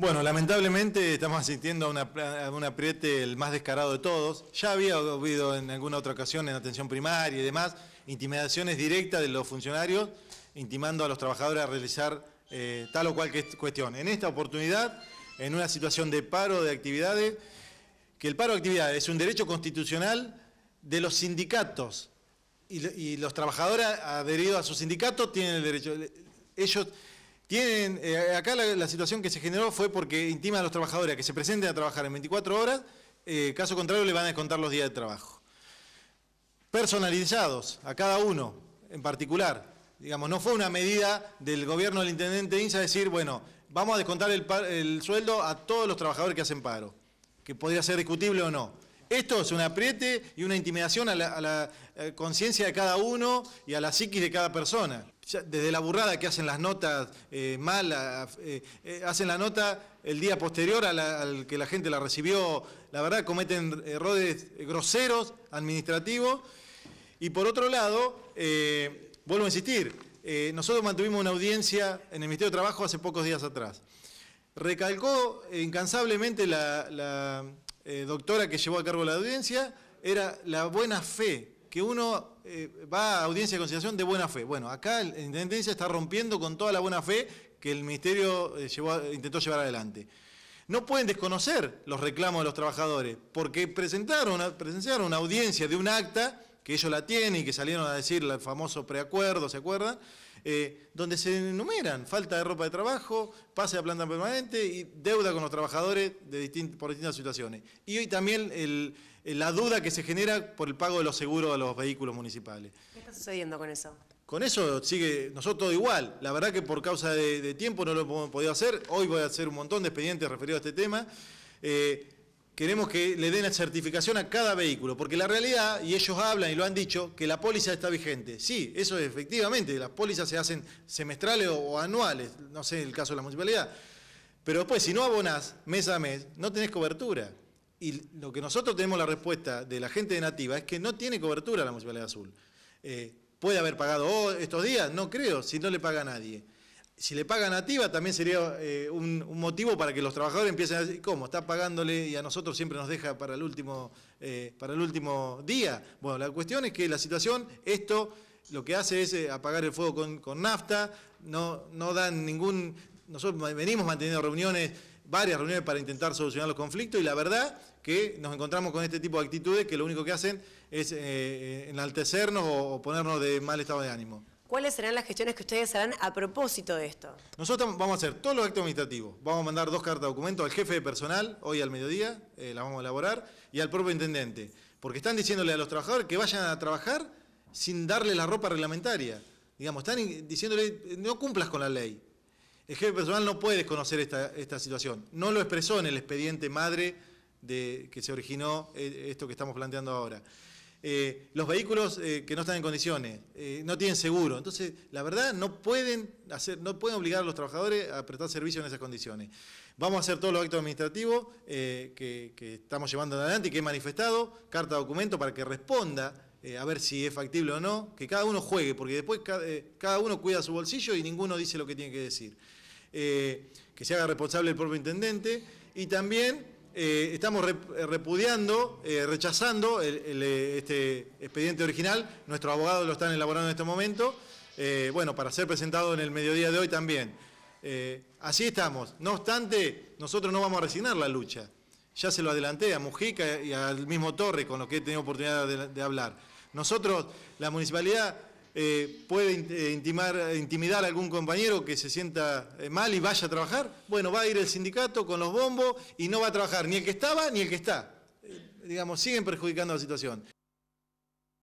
Bueno, lamentablemente estamos asistiendo a, un apriete el más descarado de todos. Ya había habido en alguna otra ocasión en atención primaria y demás intimidaciones directas de los funcionarios intimando a los trabajadores a realizar eh, tal o cual cuestión. En esta oportunidad, en una situación de paro de actividades, que el paro de actividades es un derecho constitucional de los sindicatos y, los trabajadores adheridos a sus sindicatos tienen el derecho. Ellos tienen, eh, acá la, situación que se generó fue porque intima a los trabajadores a que se presenten a trabajar en 24 horas, eh, caso contrario le van a descontar los días de trabajo. Personalizados a cada uno en particular. Digamos, no fue una medida del gobierno del intendente INSA decir, bueno, vamos a descontar el, sueldo a todos los trabajadores que hacen paro, que podría ser discutible o no. Esto es un apriete y una intimidación a la, a la eh, conciencia de cada uno y a la psiquis de cada persona desde la burrada que hacen las notas eh, malas, eh, eh, hacen la nota el día posterior al que la gente la recibió, la verdad cometen errores groseros, administrativos. Y por otro lado, vuelvo a insistir, nosotros mantuvimos una audiencia en el Ministerio de Trabajo hace pocos días atrás. Recalcó incansablemente la doctora que llevó a cargo la audiencia, era la buena fe que uno eh, va a audiencia de conciliación de buena fe. Bueno, acá la Intendencia está rompiendo con toda la buena fe que el Ministerio eh, intentó llevar adelante. No pueden desconocer los reclamos de los trabajadores, porque presentaron, presenciaron una audiencia de un acta que ellos la tienen y que salieron a decir el famoso preacuerdo, ¿se acuerdan? Eh, donde se enumeran falta de ropa de trabajo, pase a planta permanente y deuda con los trabajadores de por distintas situaciones. Y hoy también la duda que se genera por el pago de los seguros a los vehículos municipales. ¿Qué está sucediendo con eso? Con eso sigue nosotros igual. La verdad que por causa de, tiempo no lo hemos podido hacer. Hoy voy a hacer un montón de expedientes referidos a este tema. Eh, queremos que le den la certificación a cada vehículo, porque la realidad, y ellos hablan y lo han dicho, que la póliza está vigente. Sí, eso es efectivamente, las pólizas se hacen semestrales o, anuales, no sé el caso de la municipalidad. Pero después, si no abonás mes a mes, no tenés cobertura. Y lo que nosotros tenemos la respuesta de la gente de Nativa es que no tiene cobertura la municipalidad azul. Eh, ¿Puede haber pagado estos días? No creo, si no le paga a nadie si le pagan a TIVA también sería eh, un, motivo para que los trabajadores empiecen a decir, ¿cómo? Está pagándole y a nosotros siempre nos deja para el último, eh, para el último día. Bueno, la cuestión es que la situación, esto lo que hace es eh, apagar el fuego con, nafta, no, no dan ningún... Nosotros venimos manteniendo reuniones, varias reuniones para intentar solucionar los conflictos y la verdad que nos encontramos con este tipo de actitudes que lo único que hacen es enaltecernos o ponernos de mal estado de ánimo. ¿Cuáles serán las gestiones que ustedes harán a propósito de esto? Nosotros vamos a hacer todos los actos administrativos. Vamos a mandar dos cartas de documento al jefe de personal, hoy al mediodía, eh, las vamos a elaborar, y al propio intendente. Porque están diciéndole a los trabajadores que vayan a trabajar sin darle la ropa reglamentaria. Digamos, están diciéndole, no cumplas con la ley. El jefe de personal no puede desconocer esta, esta situación. No lo expresó en el expediente madre de que se originó eh, esto que estamos planteando ahora. Eh, los vehículos eh, que no están en condiciones, eh, no tienen seguro. Entonces, la verdad, no pueden, hacer, no pueden obligar a los trabajadores a prestar servicio en esas condiciones. Vamos a hacer todos los actos administrativos que, estamos llevando adelante y que he manifestado, carta documento para que responda a ver si es factible o no, que cada uno juegue, porque después cada, cada uno cuida su bolsillo y ninguno dice lo que tiene que decir. que se haga responsable el propio intendente y también eh, estamos eh, repudiando, eh, rechazando este expediente original. Nuestros abogados lo están elaborando en este momento. bueno, para ser presentado en el mediodía de hoy también. así estamos. No obstante, nosotros no vamos a resignar la lucha. Ya se lo adelanté a Mujica y al mismo Torre, con lo que he tenido oportunidad de hablar. Nosotros, la municipalidad eh, puede eh, eh, intimidar a algún compañero que se sienta mal y vaya a trabajar, bueno, va a ir el sindicato con los bombos y no va a trabajar ni el que estaba ni el que está. digamos, siguen perjudicando la situación.